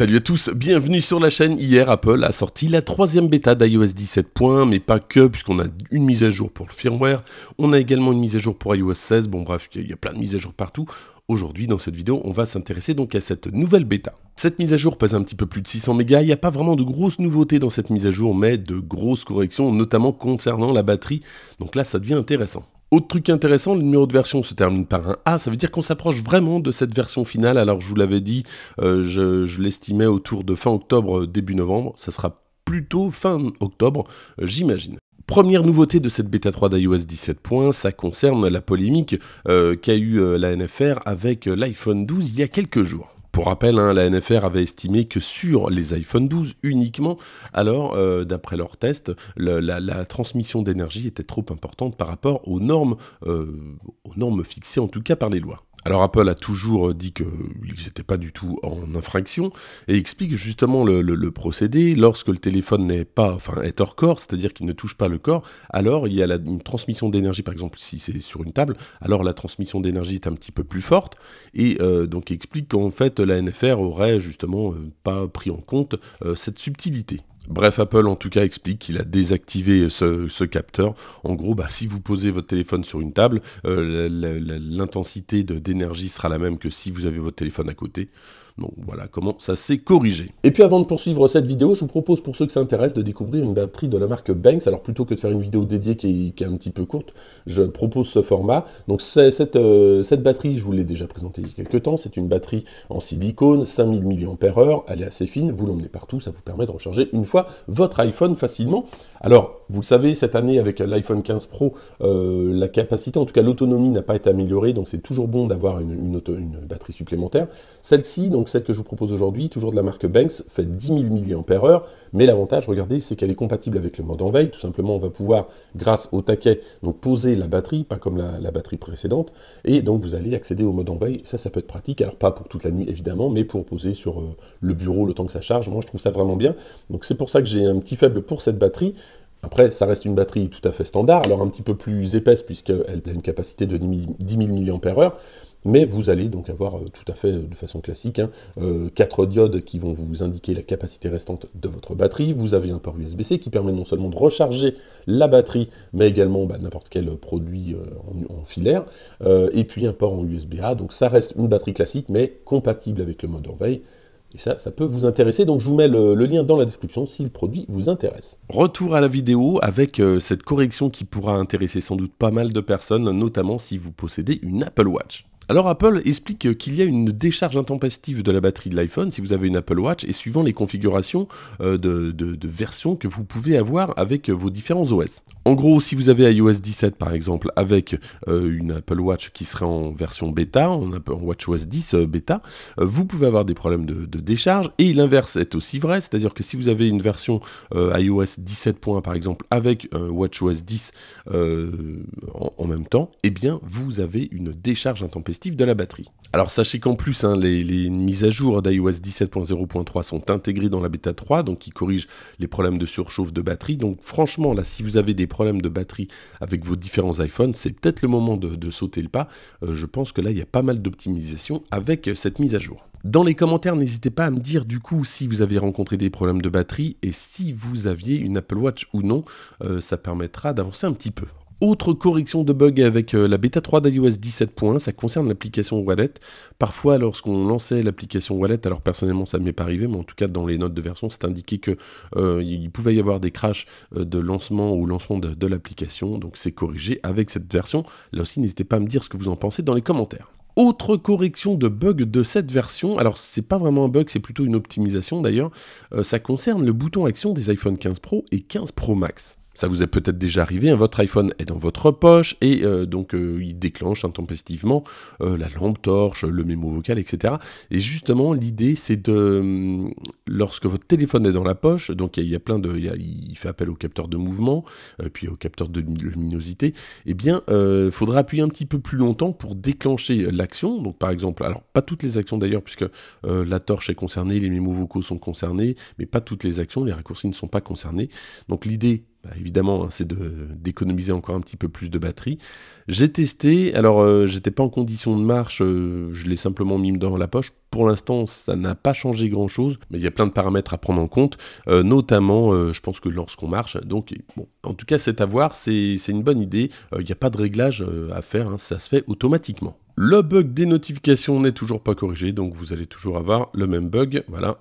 Salut à tous, bienvenue sur la chaîne. Hier, Apple a sorti la troisième bêta d'iOS 17.1, mais pas que, puisqu'on a une mise à jour pour le firmware, on a également une mise à jour pour iOS 16, bon bref, il y a plein de mises à jour partout. Aujourd'hui, dans cette vidéo, on va s'intéresser donc à cette nouvelle bêta. Cette mise à jour pèse un petit peu plus de 600 mégas, il n'y a pas vraiment de grosses nouveautés dans cette mise à jour, mais de grosses corrections, notamment concernant la batterie, donc là ça devient intéressant. Autre truc intéressant, le numéro de version se termine par un A, ça veut dire qu'on s'approche vraiment de cette version finale. Alors je vous l'avais dit, euh, je, l'estimais autour de fin octobre, euh, début novembre, ça sera plutôt fin octobre, euh, j'imagine. Première nouveauté de cette bêta 3 d'iOS 17. ça concerne la polémique qu'a eu la NFR avec l'iPhone 12 il y a quelques jours. Pour rappel, hein, la NFR avait estimé que sur les iPhone 12 uniquement, alors euh, d'après leurs tests, la, transmission d'énergie était trop importante par rapport aux normes, euh, aux normes fixées en tout cas par les lois. Alors Apple a toujours euh, dit qu'ils n'étaient pas du tout en infraction et explique justement le, procédé. Lorsque le téléphone n'est pas, enfin, est hors corps, c'est-à-dire qu'il ne touche pas le corps, alors il y a la, une transmission d'énergie, par exemple si c'est sur une table, alors la transmission d'énergie est un petit peu plus forte. Et euh, donc explique qu'en fait la NFR aurait justement euh, pas pris en compte cette subtilité. Bref, Apple en tout cas explique qu'il a désactivé ce, capteur. En gros, bah, si vous posez votre téléphone sur une table, euh, l'intensité d'énergie sera la même que si vous avez votre téléphone à côté. Donc voilà comment ça s'est corrigé. Et puis avant de poursuivre cette vidéo, je vous propose pour ceux que ça intéresse de découvrir une batterie de la marque Banks. Alors plutôt que de faire une vidéo dédiée qui est, un petit peu courte, je propose ce format. Donc cette, euh, cette batterie, je vous l'ai déjà présentée il y a quelques temps, c'est une batterie en silicone, 5000 mAh, elle est assez fine, vous l'emmenez partout, ça vous permet de recharger une fois votre iPhone facilement. Alors vous le savez, cette année, avec l'iPhone 15 Pro, euh, la capacité, en tout cas l'autonomie, n'a pas été améliorée, donc c'est toujours bon d'avoir une, une, une, batterie supplémentaire. Celle-ci, donc celle que je vous propose aujourd'hui, toujours de la marque Banks, fait 10 000 mAh, mais l'avantage, regardez, c'est qu'elle est compatible avec le mode en veille. Tout simplement, on va pouvoir, grâce au taquet, donc poser la batterie, pas comme la, batterie précédente, et donc vous allez accéder au mode en veille. Ça, ça peut être pratique, alors pas pour toute la nuit, évidemment, mais pour poser sur euh, le bureau le temps que ça charge. Moi, je trouve ça vraiment bien. Donc c'est pour ça que j'ai un petit faible pour cette batterie. Après, ça reste une batterie tout à fait standard, alors un petit peu plus épaisse puisqu'elle a une capacité de 10 000 mAh, mais vous allez donc avoir euh, tout à fait euh, de façon classique 4 hein, euh, diodes qui vont vous indiquer la capacité restante de votre batterie. Vous avez un port USB-C qui permet non seulement de recharger la batterie, mais également bah, n'importe quel produit en, filaire. et puis un port en USB-A, donc ça reste une batterie classique, mais compatible avec le mode veille et ça, ça peut vous intéresser. Donc je vous mets le, lien dans la description si le produit vous intéresse. Retour à la vidéo avec euh, cette correction qui pourra intéresser sans doute pas mal de personnes, notamment si vous possédez une Apple Watch. Alors Apple explique qu'il y a une décharge intempestive de la batterie de l'iPhone si vous avez une Apple Watch et suivant les configurations euh, de, version versions que vous pouvez avoir avec vos différents OS. En gros, si vous avez iOS 17 par exemple avec euh, une Apple Watch qui serait en version bêta, en, Watch 10 euh, bêta, vous pouvez avoir des problèmes de, décharge et l'inverse est aussi vrai, c'est-à-dire que si vous avez une version iOS 17.1 par exemple avec WatchOS 10 en, en même temps, eh bien vous avez une décharge intempestive de la batterie. Alors sachez qu'en plus, hein, les, mises à jour d'iOS 17.0.3 sont intégrées dans la bêta 3, donc qui corrigent les problèmes de surchauffe de batterie. Donc franchement, là, si vous avez des problèmes de batterie avec vos différents iPhones, c'est peut-être le moment de, sauter le pas. Euh, je pense que là, il y a pas mal d'optimisation avec euh, cette mise à jour. Dans les commentaires, n'hésitez pas à me dire du coup si vous avez rencontré des problèmes de batterie et si vous aviez une Apple Watch ou non. Euh, ça permettra d'avancer un petit peu. Autre correction de bug avec euh, la bêta 3 d'iOS 17.1, ça concerne l'application Wallet. Parfois, lorsqu'on lançait l'application Wallet, alors personnellement ça ne m'est pas arrivé, mais en tout cas dans les notes de version, c'est indiqué qu'il euh, pouvait y avoir des crashs euh, de lancement ou lancement de, l'application, donc c'est corrigé avec cette version. Là aussi, n'hésitez pas à me dire ce que vous en pensez dans les commentaires. Autre correction de bug de cette version, alors c'est pas vraiment un bug, c'est plutôt une optimisation d'ailleurs, ça concerne le bouton action des iPhone 15 Pro et 15 Pro Max. Ça vous est peut-être déjà arrivé, hein, votre iPhone est dans votre poche et euh, donc euh, il déclenche intempestivement euh, la lampe torche, le mémo vocal, etc. Et justement, l'idée c'est de. Hum, lorsque votre téléphone est dans la poche, donc il y, a plein de. Il fait appel au capteur de mouvement, puis au capteur de luminosité, eh bien, il faudra appuyer un petit peu plus longtemps pour déclencher l'action. Donc par exemple, alors pas toutes les actions d'ailleurs, puisque la torche est concernée, les mémos vocaux sont concernés, mais pas toutes les actions, les raccourcis ne sont pas concernés. Donc l'idée bah, évidemment, hein, c'est d'économiser encore un petit peu plus de batterie. J'ai testé, alors euh, j'étais pas en condition de marche, euh, je l'ai simplement mis dans la poche. Pour l'instant, ça n'a pas changé grand chose, mais il y a plein de paramètres à prendre en compte, euh, notamment, je pense que lorsqu'on marche. Donc, bon, en tout cas, c'est à voir, c'est une bonne idée. Il n'y a pas de réglage à faire, hein, ça se fait automatiquement. Le bug des notifications n'est toujours pas corrigé, donc vous allez toujours avoir le même bug, voilà,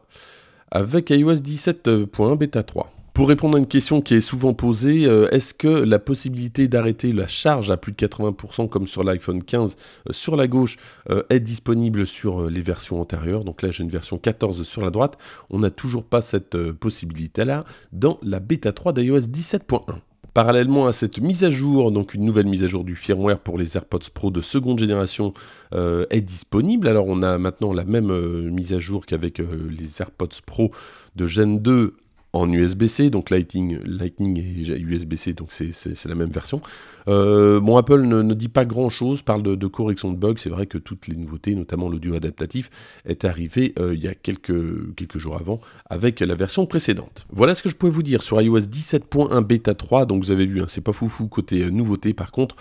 avec iOS 17.1 bêta 3. Pour répondre à une question qui est souvent posée, euh, est-ce que la possibilité d'arrêter la charge à plus de 80% comme sur l'iPhone 15 euh, sur la gauche euh, est disponible sur les versions antérieures Donc là j'ai une version 14 sur la droite, on n'a toujours pas cette possibilité là dans la bêta 3 d'iOS 17.1. Parallèlement à cette mise à jour, donc une nouvelle mise à jour du firmware pour les AirPods Pro de seconde génération est disponible. Alors on a maintenant la même mise à jour qu'avec les AirPods Pro de Gen 2 en USB-C, donc Lightning, Lightning et USB-C, donc c'est la même version. Euh, bon, Apple ne, dit pas grand-chose, parle de, correction de bugs, c'est vrai que toutes les nouveautés, notamment l'audio adaptatif, est arrivé euh, il y a quelques, quelques jours avant avec la version précédente. Voilà ce que je pouvais vous dire sur iOS 17.1 Beta 3, donc vous avez vu, hein, c'est pas foufou côté euh, nouveauté, par contre,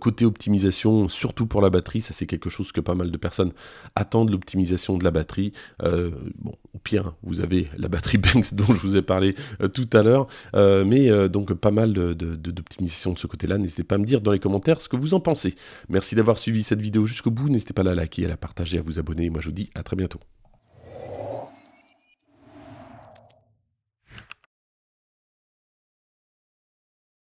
côté optimisation, surtout pour la batterie, ça c'est quelque chose que pas mal de personnes attendent, l'optimisation de la batterie. bon, au pire, hein, vous avez la batterie Banks dont je vous vous ai parlé euh, tout à l'heure. Euh, mais euh, donc pas mal d'optimisation de, de, de ce côté-là. N'hésitez pas à me dire dans les commentaires ce que vous en pensez. Merci d'avoir suivi cette vidéo jusqu'au bout. N'hésitez pas à la liker, à la partager, à vous abonner. Moi je vous dis à très bientôt.